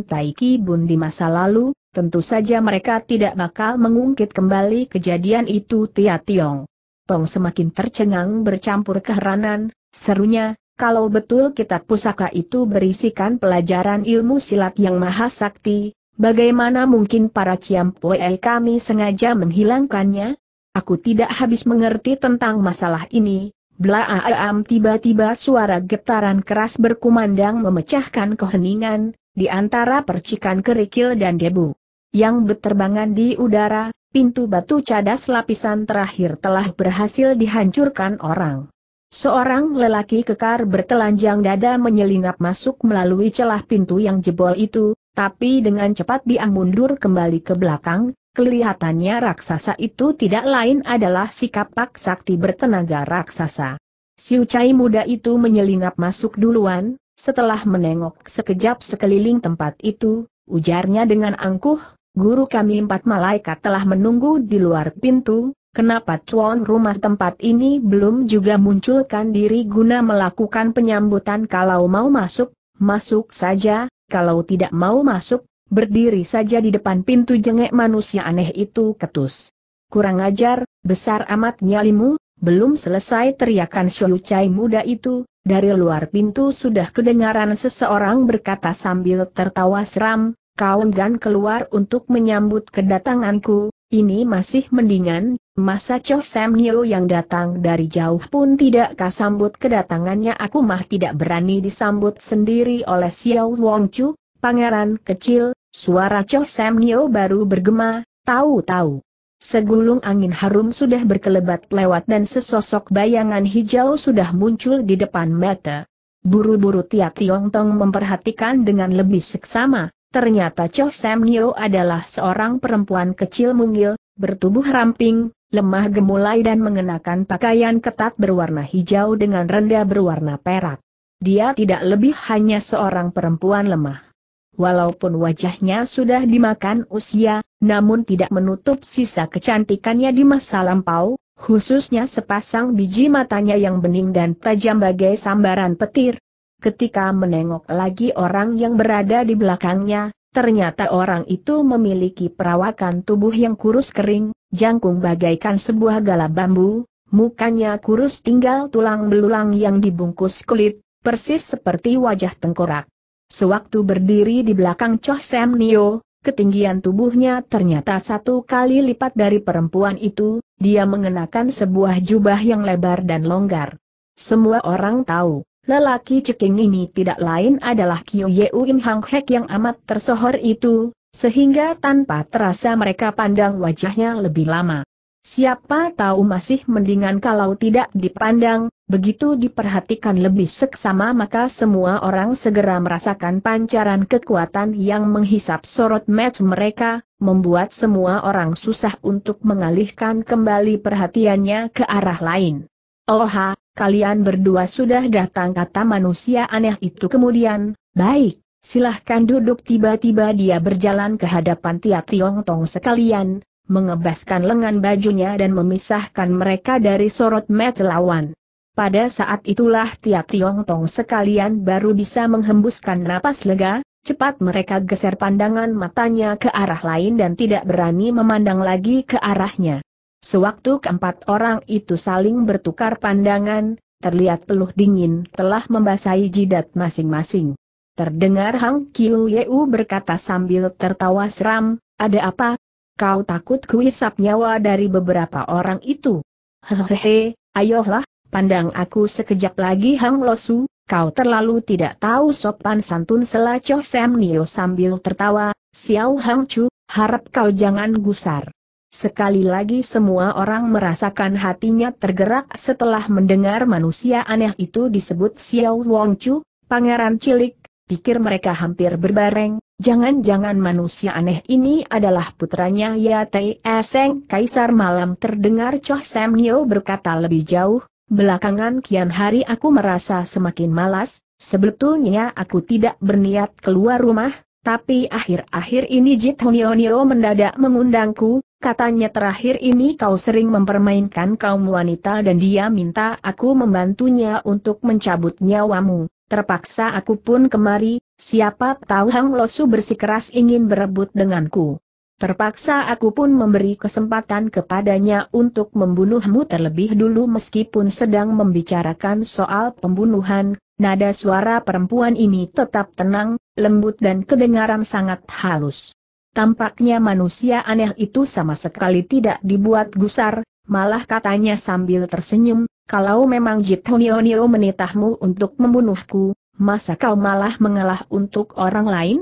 Taiki Bun di masa lalu, tentu saja mereka tidak bakal mengungkit kembali kejadian itu Tia Tiong. Tong semakin tercengang bercampur keheranan, serunya, kalau betul kitab pusaka itu berisikan pelajaran ilmu silat yang maha sakti, bagaimana mungkin para Ciampue kami sengaja menghilangkannya? Aku tidak habis mengerti tentang masalah ini, Blaaam tiba-tiba suara getaran keras berkumandang memecahkan keheningan, di antara percikan kerikil dan debu. Yang berterbangan di udara, pintu batu cadas lapisan terakhir telah berhasil dihancurkan orang. Seorang lelaki kekar bertelanjang dada menyelinap masuk melalui celah pintu yang jebol itu, tapi dengan cepat dia mundur kembali ke belakang, Kelihatannya raksasa itu tidak lain adalah sikap pak sakti bertenaga raksasa. Si ucai muda itu menyelinap masuk duluan, setelah menengok sekejap sekeliling tempat itu, ujarnya dengan angkuh, guru kami empat malaikat telah menunggu di luar pintu, kenapa tuan rumah tempat ini belum juga munculkan diri guna melakukan penyambutan kalau mau masuk, masuk saja, kalau tidak mau masuk, Berdiri saja di depan pintu jengek manusia aneh itu ketus. Kurang ajar, besar amat nyalimu, belum selesai teriakan Shoyu Chai muda itu, dari luar pintu sudah kedengaran seseorang berkata sambil tertawa seram, kau enggan keluar untuk menyambut kedatanganku, ini masih mendingan, masa Cho Sam Nyo yang datang dari jauh pun tidak kasambut kedatangannya aku mah tidak berani disambut sendiri oleh Xiao Wong Chu, pangeran kecil, suara Choh Sam Nyo baru bergema, tahu-tahu. Segulung angin harum sudah berkelebat lewat dan sesosok bayangan hijau sudah muncul di depan mata. Buru-buru Tia Tiong Tong memperhatikan dengan lebih seksama, ternyata Choh Sam Nyo adalah seorang perempuan kecil mungil, bertubuh ramping, lemah gemulai dan mengenakan pakaian ketat berwarna hijau dengan rendah berwarna perak. Dia tidak lebih hanya seorang perempuan lemah. Walaupun wajahnya sudah dimakan usia, namun tidak menutup sisa kecantikannya di masa lampau, khususnya sepasang biji matanya yang bening dan tajam bagai sambaran petir. Ketika menengok lagi orang yang berada di belakangnya, ternyata orang itu memiliki perawakan tubuh yang kurus kering, jangkung bagaikan sebuah gala bambu, mukanya kurus tinggal tulang belulang yang dibungkus kulit, persis seperti wajah tengkorak. Sewaktu berdiri di belakang Choh Sam Nio, ketinggian tubuhnya ternyata satu kali lipat dari perempuan itu, dia mengenakan sebuah jubah yang lebar dan longgar. Semua orang tahu, lelaki ceking ini tidak lain adalah Kyu Yeu Im Hang Hek yang amat tersohor itu, sehingga tanpa terasa mereka pandang wajahnya lebih lama. Siapa tahu masih mendingan kalau tidak dipandang, begitu diperhatikan lebih seksama maka semua orang segera merasakan pancaran kekuatan yang menghisap sorot match mereka, membuat semua orang susah untuk mengalihkan kembali perhatiannya ke arah lain. Oha, kalian berdua sudah datang kata manusia aneh itu kemudian, baik, silahkan duduk tiba-tiba dia berjalan ke hadapan Tia Tiong Tong sekalian, mengebaskan lengan bajunya dan memisahkan mereka dari sorot mata lawan. Pada saat itulah tiap Tiong Tong sekalian baru bisa menghembuskan napas lega, cepat mereka geser pandangan matanya ke arah lain dan tidak berani memandang lagi ke arahnya. Sewaktu keempat orang itu saling bertukar pandangan, terlihat peluh dingin telah membasahi jidat masing-masing. Terdengar Hang Kiu Yeu berkata sambil tertawa seram, ada apa, Kau takut kuisap nyawa dari beberapa orang itu. Hehehe, ayolah, pandang aku sekejap lagi Hang Losu, kau terlalu tidak tahu sopan santun selacoh Sam Nio sambil tertawa, Xiao Hang Chu, harap kau jangan gusar. Sekali lagi semua orang merasakan hatinya tergerak setelah mendengar manusia aneh itu disebut Xiao Wong Chu, pangeran cilik, pikir mereka hampir berbareng, Jangan-jangan manusia aneh ini adalah putranya Yatei Eseng Kaisar Malam terdengar Choh Sam Nyo berkata lebih jauh, belakangan kian hari aku merasa semakin malas, sebetulnya aku tidak berniat keluar rumah, tapi akhir-akhir ini Jit Honyo Nyo mendadak mengundangku, katanya terakhir ini kau sering mempermainkan kaum wanita dan dia minta aku membantunya untuk mencabut nyawamu. Terpaksa aku pun kemari, siapa tahu Hang Losu bersikeras ingin berebut denganku. Terpaksa aku pun memberi kesempatan kepadanya untuk membunuhmu terlebih dulu meskipun sedang membicarakan soal pembunuhan, nada suara perempuan ini tetap tenang, lembut dan kedengaran sangat halus. Tampaknya manusia aneh itu sama sekali tidak dibuat gusar, malah katanya sambil tersenyum, kalau memang Jitunionio menitahmu untuk membunuhku, masa kau malah mengalah untuk orang lain?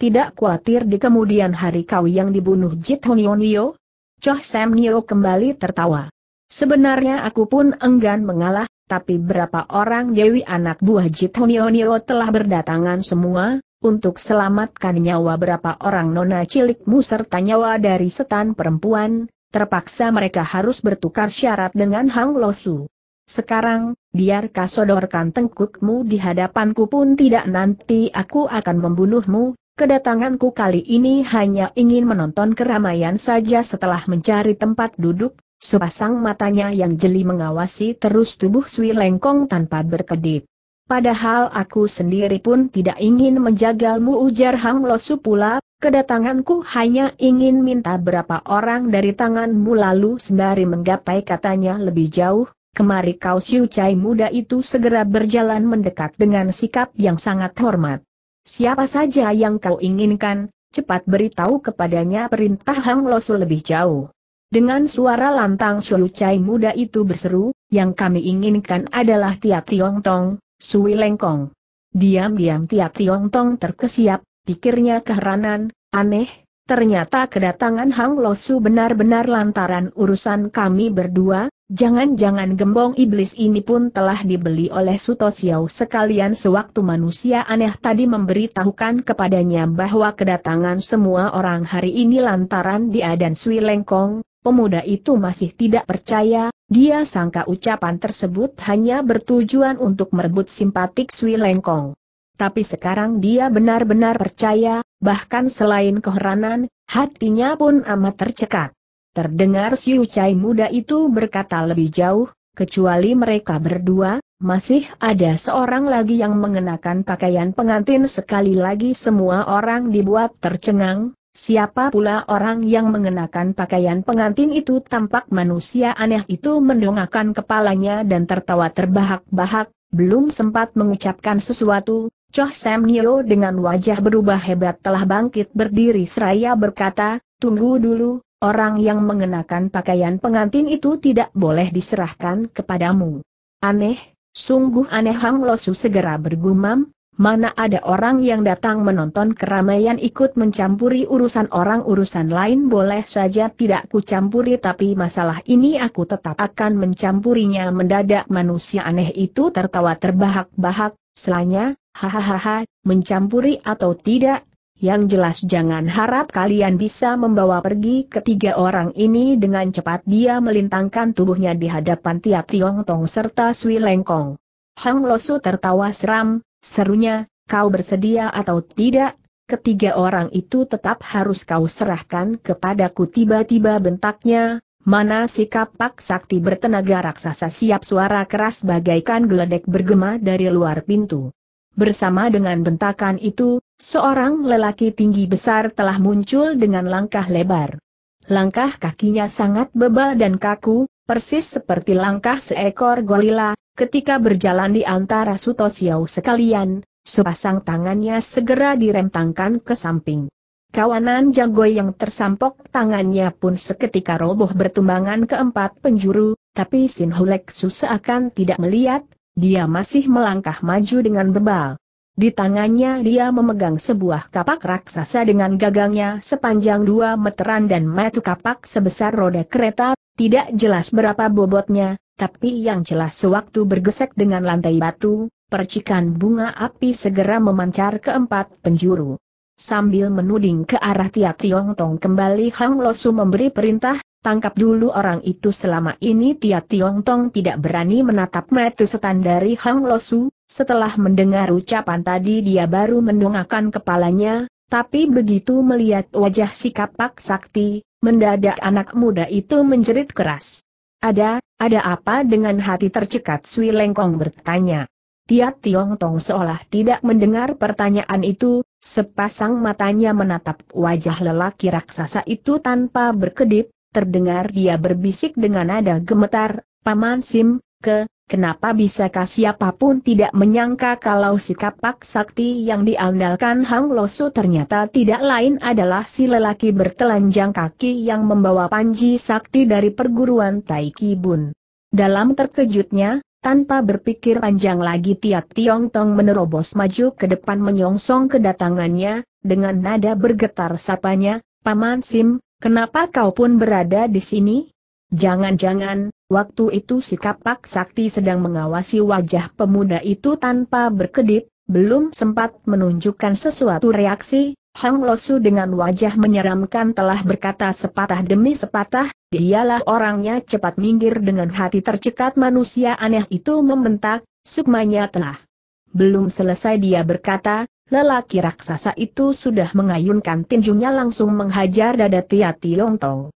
Tidak khawatir di kemudian hari kau yang dibunuh Jitunionio? Choh Sam Nio kembali tertawa. Sebenarnya aku pun enggan mengalah, tapi berapa orang Dewi anak buah Jitunionio telah berdatangan semua, untuk selamatkan nyawa berapa orang nona cilikmu serta nyawa dari setan perempuan, terpaksa mereka harus bertukar syarat dengan Hang Losu. Sekarang, biar kasodorkan tengkukmu di hadapanku pun tidak nanti aku akan membunuhmu, kedatanganku kali ini hanya ingin menonton keramaian saja setelah mencari tempat duduk, sepasang matanya yang jeli mengawasi terus tubuh Sui Lengkong tanpa berkedip. Padahal aku sendiri pun tidak ingin menjagalmu ujar Hang Losu pula, kedatanganku hanya ingin minta berapa orang dari tanganmu lalu sembari menggapai katanya lebih jauh, Kemari kau Siu Cai muda itu segera berjalan mendekat dengan sikap yang sangat hormat. Siapa saja yang kau inginkan, cepat beritahu kepadanya perintah Hang Losu lebih jauh. Dengan suara lantang Siu Cai muda itu berseru, yang kami inginkan adalah Tiap Tiong Tong, Sui Lengkong. Diam-diam Tiap Tiong Tong terkesiap, pikirnya keheranan, aneh, Ternyata kedatangan Hang Losu benar-benar lantaran urusan kami berdua, Jangan-jangan gembong iblis ini pun telah dibeli oleh Suto Xiao sekalian sewaktu manusia aneh tadi memberitahukan kepadanya bahwa kedatangan semua orang hari ini lantaran dia dan Sui Lengkong, pemuda itu masih tidak percaya, dia sangka ucapan tersebut hanya bertujuan untuk merebut simpatik Sui Lengkong. Tapi sekarang dia benar-benar percaya, bahkan selain keheranan, hatinya pun amat tercekat. Terdengar si Ucai muda itu berkata lebih jauh, kecuali mereka berdua, masih ada seorang lagi yang mengenakan pakaian pengantin sekali lagi semua orang dibuat tercengang, siapa pula orang yang mengenakan pakaian pengantin itu tampak manusia aneh itu mendongakkan kepalanya dan tertawa terbahak-bahak, belum sempat mengucapkan sesuatu, Choh Sam Nio dengan wajah berubah hebat telah bangkit berdiri seraya berkata, tunggu dulu, Orang yang mengenakan pakaian pengantin itu tidak boleh diserahkan kepadamu. Aneh, sungguh aneh Hang Losu segera bergumam, mana ada orang yang datang menonton keramaian ikut mencampuri urusan orang urusan lain boleh saja tidak kucampuri tapi masalah ini aku tetap akan mencampurinya mendadak manusia aneh itu tertawa terbahak-bahak, selanya, hahaha, mencampuri atau tidak, yang jelas jangan harap kalian bisa membawa pergi ketiga orang ini dengan cepat dia melintangkan tubuhnya di hadapan tiap Tiong Tong serta Sui Lengkong. Hang Losu tertawa seram, serunya, kau bersedia atau tidak, ketiga orang itu tetap harus kau serahkan kepadaku tiba-tiba bentaknya, mana sikap Pak Sakti bertenaga raksasa siap suara keras bagaikan geledek bergema dari luar pintu. Bersama dengan bentakan itu, Seorang lelaki tinggi besar telah muncul dengan langkah lebar. Langkah kakinya sangat bebal dan kaku, persis seperti langkah seekor gorila, ketika berjalan di antara sutosiau sekalian, sepasang tangannya segera direntangkan ke samping. Kawanan jago yang tersampok tangannya pun seketika roboh bertumbangan ke empat penjuru, tapi Sin susah akan tidak melihat, dia masih melangkah maju dengan bebal. Di tangannya dia memegang sebuah kapak raksasa dengan gagangnya sepanjang dua meteran dan metu kapak sebesar roda kereta, tidak jelas berapa bobotnya, tapi yang jelas sewaktu bergesek dengan lantai batu, percikan bunga api segera memancar ke empat penjuru. Sambil menuding ke arah Tia Tiong Tong kembali Hang Losu memberi perintah, tangkap dulu orang itu selama ini Tia Tiong Tong tidak berani menatap metu setan dari Hang Losu, setelah mendengar ucapan tadi dia baru mendongakkan kepalanya, tapi begitu melihat wajah si kapak Sakti, mendadak anak muda itu menjerit keras. Ada, ada apa dengan hati tercekat Sui Lengkong bertanya. Tiat Tiong Tong seolah tidak mendengar pertanyaan itu, sepasang matanya menatap wajah lelaki raksasa itu tanpa berkedip, terdengar dia berbisik dengan nada gemetar, Paman Sim, ke, Kenapa bisakah siapapun tidak menyangka kalau sikap Pak Sakti yang diandalkan Hang Losu ternyata tidak lain adalah si lelaki bertelanjang kaki yang membawa Panji Sakti dari perguruan Tai Chi Bun. Dalam terkejutnya, tanpa berpikir panjang lagi Tiat Tiong Tong menerobos maju ke depan menyongsong kedatangannya, dengan nada bergetar sapanya, Paman Sim, kenapa kau pun berada di sini? Jangan-jangan, waktu itu si kapak sakti sedang mengawasi wajah pemuda itu tanpa berkedip, belum sempat menunjukkan sesuatu reaksi, Hang Losu dengan wajah menyeramkan telah berkata sepatah demi sepatah, dialah orangnya cepat minggir dengan hati tercekat manusia aneh itu membentak, sukmanya telah. Belum selesai dia berkata, lelaki raksasa itu sudah mengayunkan tinjunya langsung menghajar dada Tia Tiong Tong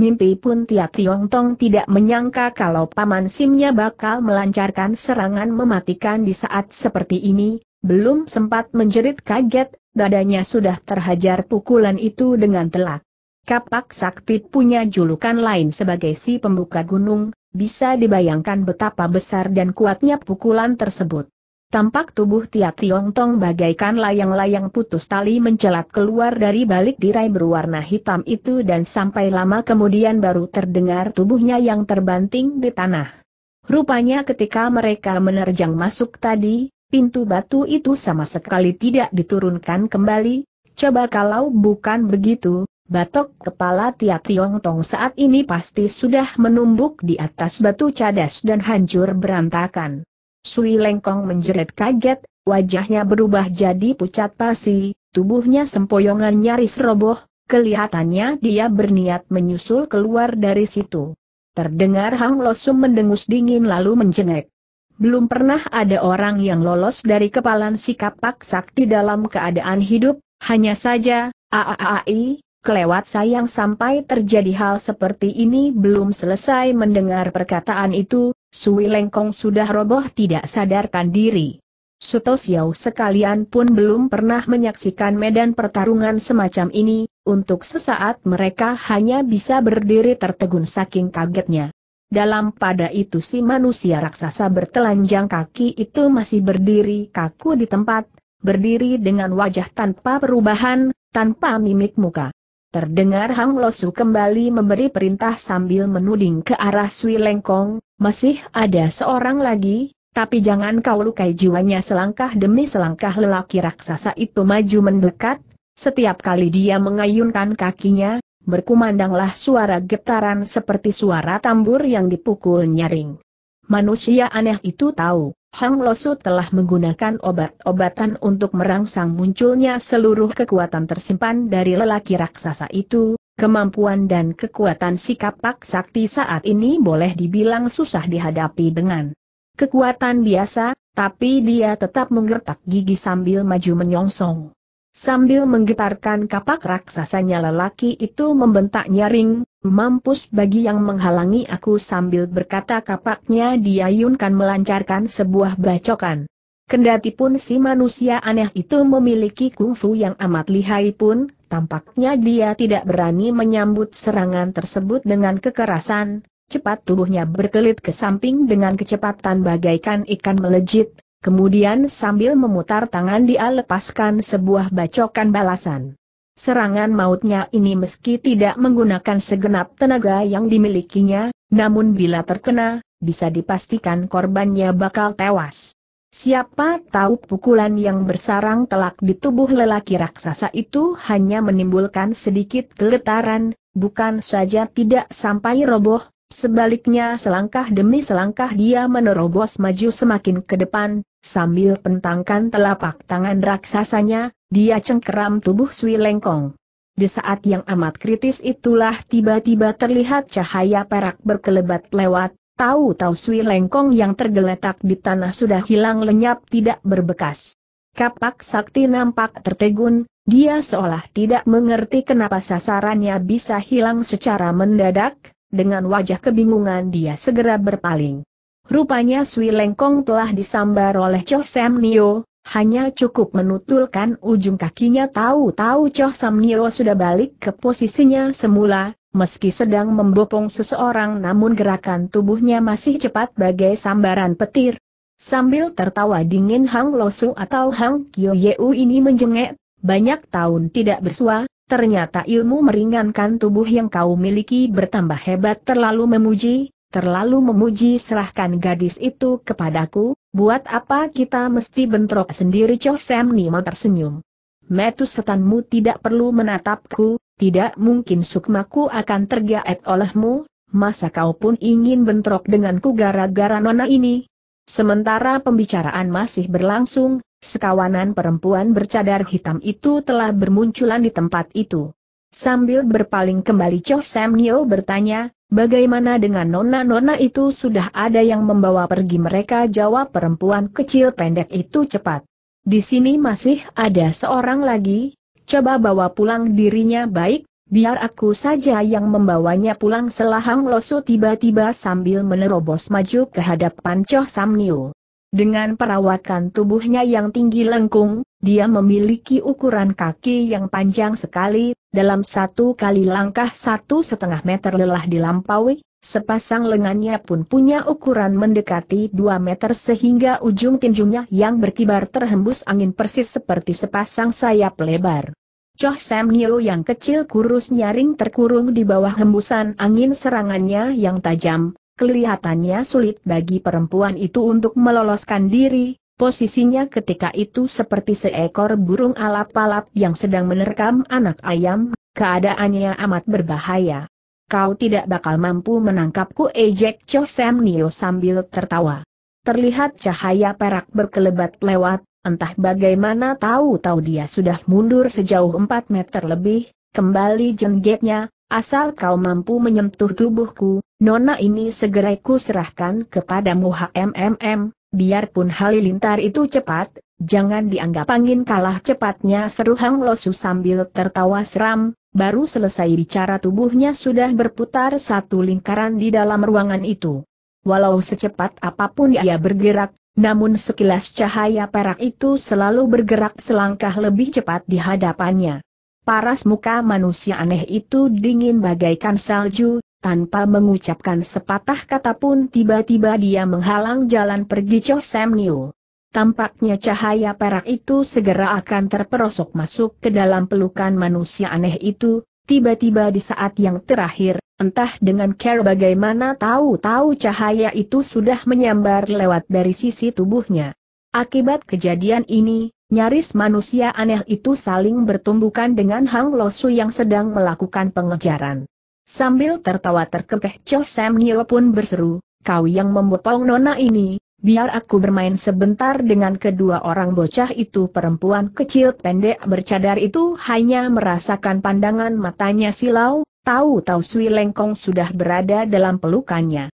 mimpi pun Tia Tiong Tong tidak menyangka kalau Paman Simnya bakal melancarkan serangan mematikan di saat seperti ini, belum sempat menjerit kaget, badannya sudah terhajar pukulan itu dengan telak. Kapak Sakti punya julukan lain sebagai si pembuka gunung, bisa dibayangkan betapa besar dan kuatnya pukulan tersebut. Tampak tubuh Tiap Tiong Tong bagaikan layang-layang putus tali mencelat keluar dari balik tirai berwarna hitam itu dan sampai lama kemudian baru terdengar tubuhnya yang terbanting di tanah. Rupanya ketika mereka menerjang masuk tadi, pintu batu itu sama sekali tidak diturunkan kembali, coba kalau bukan begitu, batok kepala Tiap Tiong Tong saat ini pasti sudah menumbuk di atas batu cadas dan hancur berantakan. Sui Lengkong menjerit kaget, wajahnya berubah jadi pucat pasi, tubuhnya sempoyongan nyaris roboh, kelihatannya dia berniat menyusul keluar dari situ. Terdengar Hang Losum mendengus dingin lalu menjenguk. Belum pernah ada orang yang lolos dari kepalan sikap pak sakti dalam keadaan hidup, hanya saja, aaai, kelewat sayang sampai terjadi hal seperti ini belum selesai mendengar perkataan itu, Sui Lengkong sudah roboh tidak sadarkan diri. Suto Xiao sekalian pun belum pernah menyaksikan medan pertarungan semacam ini, untuk sesaat mereka hanya bisa berdiri tertegun saking kagetnya. Dalam pada itu si manusia raksasa bertelanjang kaki itu masih berdiri kaku di tempat, berdiri dengan wajah tanpa perubahan, tanpa mimik muka. Terdengar Hang Losu kembali memberi perintah sambil menuding ke arah Sui Lengkong, masih ada seorang lagi, tapi jangan kau lukai jiwanya selangkah demi selangkah lelaki raksasa itu maju mendekat, setiap kali dia mengayunkan kakinya, berkumandanglah suara getaran seperti suara tambur yang dipukul nyaring. Manusia aneh itu tahu, Hang Losu telah menggunakan obat-obatan untuk merangsang munculnya seluruh kekuatan tersimpan dari lelaki raksasa itu, kemampuan dan kekuatan sikap Pak Sakti saat ini boleh dibilang susah dihadapi dengan kekuatan biasa, tapi dia tetap menggertak gigi sambil maju menyongsong. Sambil menggetarkan kapak raksasanya lelaki itu membentak nyaring, mampus bagi yang menghalangi aku sambil berkata kapaknya diayunkan melancarkan sebuah bacokan. Kendati pun si manusia aneh itu memiliki kungfu yang amat lihai pun, tampaknya dia tidak berani menyambut serangan tersebut dengan kekerasan, cepat tubuhnya berkelit ke samping dengan kecepatan bagaikan ikan melejit, Kemudian sambil memutar tangan dia lepaskan sebuah bacokan balasan. Serangan mautnya ini meski tidak menggunakan segenap tenaga yang dimilikinya, namun bila terkena, bisa dipastikan korbannya bakal tewas. Siapa tahu pukulan yang bersarang telak di tubuh lelaki raksasa itu hanya menimbulkan sedikit keletaran, bukan saja tidak sampai roboh, Sebaliknya selangkah demi selangkah dia menerobos maju semakin ke depan, Sambil pentangkan telapak tangan raksasanya, dia cengkeram tubuh Sui Lengkong. Di saat yang amat kritis itulah tiba-tiba terlihat cahaya perak berkelebat lewat, tahu-tahu Sui Lengkong yang tergeletak di tanah sudah hilang lenyap tidak berbekas. Kapak sakti nampak tertegun, dia seolah tidak mengerti kenapa sasarannya bisa hilang secara mendadak, dengan wajah kebingungan dia segera berpaling. Rupanya Sui Lengkong telah disambar oleh Choh Sam Nio, hanya cukup menutulkan ujung kakinya tahu-tahu Choh Sam Nio sudah balik ke posisinya semula, meski sedang membopong seseorang namun gerakan tubuhnya masih cepat bagai sambaran petir. Sambil tertawa dingin Hang Losu atau Hang Kyo Yeu ini menjengek, banyak tahun tidak bersua, ternyata ilmu meringankan tubuh yang kau miliki bertambah hebat terlalu memuji, terlalu memuji serahkan gadis itu kepadaku, buat apa kita mesti bentrok sendiri Cho Sam Nimo tersenyum. Metu setanmu tidak perlu menatapku, tidak mungkin sukmaku akan tergaet olehmu, masa kau pun ingin bentrok denganku gara-gara nona ini? Sementara pembicaraan masih berlangsung, sekawanan perempuan bercadar hitam itu telah bermunculan di tempat itu. Sambil berpaling kembali Cho Sam Nyo bertanya, bagaimana dengan nona-nona itu sudah ada yang membawa pergi mereka jawab perempuan kecil pendek itu cepat. Di sini masih ada seorang lagi, coba bawa pulang dirinya baik, biar aku saja yang membawanya pulang selahang losu tiba-tiba sambil menerobos maju ke hadapan Cho Sam Nyo. Dengan perawakan tubuhnya yang tinggi lengkung, dia memiliki ukuran kaki yang panjang sekali, dalam satu kali langkah satu setengah meter lelah dilampaui, sepasang lengannya pun punya ukuran mendekati dua meter sehingga ujung tinjunya yang berkibar terhembus angin persis seperti sepasang sayap lebar. Choh Sam Nyo yang kecil kurus nyaring terkurung di bawah hembusan angin serangannya yang tajam, kelihatannya sulit bagi perempuan itu untuk meloloskan diri, Posisinya ketika itu seperti seekor burung alap-alap yang sedang menerkam anak ayam, keadaannya amat berbahaya. Kau tidak bakal mampu menangkapku ejek Cho Sam Nio sambil tertawa. Terlihat cahaya perak berkelebat lewat, entah bagaimana tahu-tahu dia sudah mundur sejauh 4 meter lebih, kembali jenggetnya, asal kau mampu menyentuh tubuhku, nona ini segera ku serahkan kepadamu HMMM, Biarpun halilintar itu cepat, jangan dianggap angin kalah cepatnya seru Hang Losu sambil tertawa seram, baru selesai bicara tubuhnya sudah berputar satu lingkaran di dalam ruangan itu. Walau secepat apapun ia bergerak, namun sekilas cahaya perak itu selalu bergerak selangkah lebih cepat di hadapannya. Paras muka manusia aneh itu dingin bagaikan salju, tanpa mengucapkan sepatah kata pun tiba-tiba dia menghalang jalan pergi Cho Sam Niu. Tampaknya cahaya perak itu segera akan terperosok masuk ke dalam pelukan manusia aneh itu, tiba-tiba di saat yang terakhir, entah dengan care bagaimana tahu-tahu cahaya itu sudah menyambar lewat dari sisi tubuhnya. Akibat kejadian ini, nyaris manusia aneh itu saling bertumbukan dengan Hang Losu yang sedang melakukan pengejaran. Sambil tertawa terkekeh Cho Sam Nio pun berseru, kau yang membopong nona ini, biar aku bermain sebentar dengan kedua orang bocah itu perempuan kecil pendek bercadar itu hanya merasakan pandangan matanya silau, tahu-tahu Sui Lengkong sudah berada dalam pelukannya.